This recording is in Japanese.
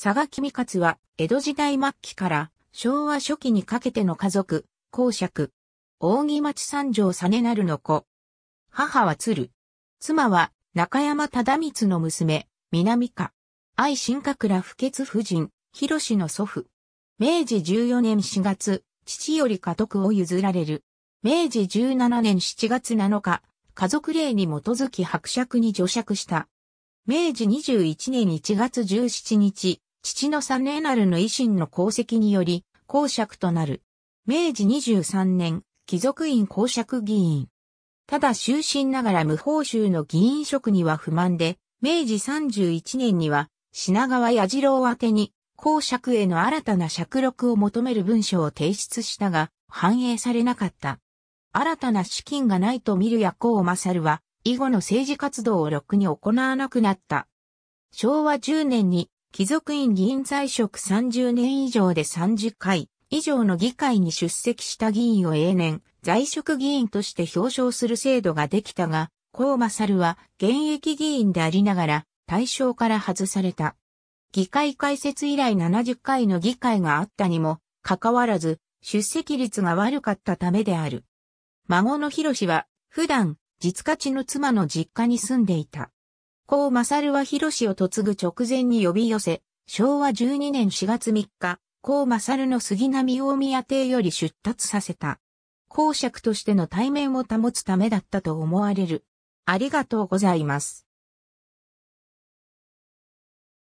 佐賀君勝は、江戸時代末期から昭和初期にかけての家族、公爵。扇町三条実るの子。母は鶴。妻は中山忠光の娘、南香。愛新閣下不潔夫人、広氏の祖父。明治14年4月、父より家督を譲られる。明治17年7月7日、家族令に基づき伯爵に除爵した。明治21年1月17日、父のーナルの維新の功績により、公爵となる。明治23年、貴族院公爵議員。ただ終身ながら無報酬の議員職には不満で、明治31年には品川矢次郎宛に公爵への新たな釈録を求める文書を提出したが、反映されなかった。新たな資金がないと見る役を勝は、以後の政治活動をろくに行わなくなった。昭和10年に貴族院議員在職30年以上で30回以上の議会に出席した議員を永年、在職議員として表彰する制度ができたが、高猿は現役議員でありながら対象から外された。議会開設以来70回の議会があったにも、かかわらず、出席率が悪かったためである。孫の広氏は、普段、実家地の妻の実家に住んでいた。高勝は広氏を嫁ぐ直前に呼び寄せ、昭和12年4月3日、高勝の杉並大宮邸より出立させた。公爵としての対面を保つためだったと思われる。ありがとうございます。